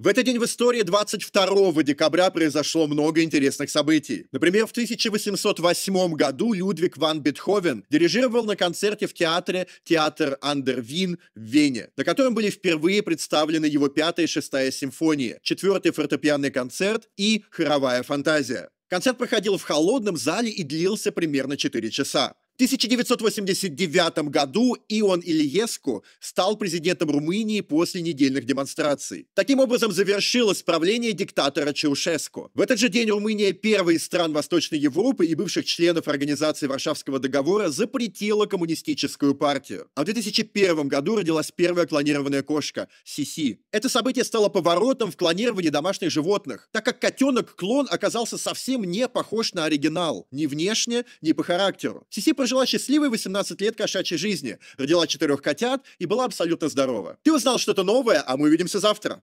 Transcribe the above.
В этот день в истории 22 декабря произошло много интересных событий. Например, в 1808 году Людвиг ван Бетховен дирижировал на концерте в театре «Театр Андервин» в Вене, на котором были впервые представлены его пятая и шестая симфонии, четвертый фортепианный концерт и хоровая фантазия. Концерт проходил в холодном зале и длился примерно 4 часа. 1989 году Ион Ильеску стал президентом Румынии после недельных демонстраций. Таким образом завершилось правление диктатора Чаушеску. В этот же день Румыния, первой из стран Восточной Европы и бывших членов Организации Варшавского договора, запретила коммунистическую партию. А в 2001 году родилась первая клонированная кошка – Сиси. Это событие стало поворотом в клонировании домашних животных, так как котенок-клон оказался совсем не похож на оригинал, ни внешне, ни по характеру. Сиси прожила счастливой 18 лет кошачьей жизни, родила четырех котят и была абсолютно здорова. Ты узнал что-то новое, а мы увидимся завтра.